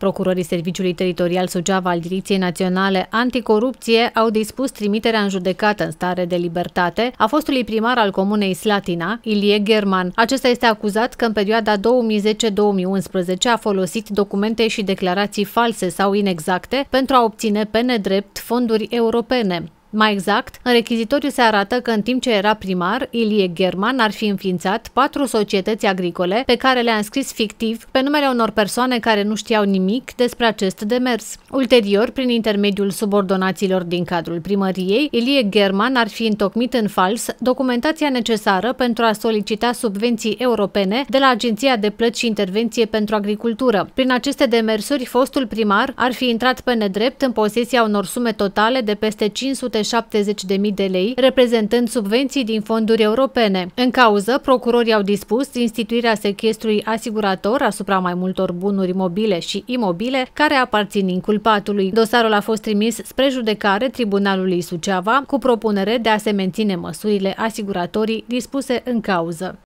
Procurorii Serviciului Teritorial Suceava al Direcției Naționale Anticorupție au dispus trimiterea în judecată în stare de libertate a fostului primar al comunei Slatina, Ilie German. Acesta este acuzat că în perioada 2010-2011 a folosit documente și declarații false sau inexacte pentru a obține pe nedrept fonduri europene. Mai exact, în rechizitoriu se arată că în timp ce era primar, Ilie German ar fi înființat patru societăți agricole pe care le-a înscris fictiv pe numele unor persoane care nu știau nimic despre acest demers. Ulterior, prin intermediul subordonaților din cadrul primăriei, Ilie German ar fi întocmit în fals documentația necesară pentru a solicita subvenții europene de la Agenția de Plăți și Intervenție pentru Agricultură. Prin aceste demersuri, fostul primar ar fi intrat pe nedrept în posesia unor sume totale de peste 500 770.000 de lei, reprezentând subvenții din fonduri europene. În cauză, procurorii au dispus instituirea sechestrului asigurator asupra mai multor bunuri mobile și imobile care aparțin inculpatului. Dosarul a fost trimis spre judecare Tribunalului Suceava cu propunere de a se menține măsurile asiguratorii dispuse în cauză.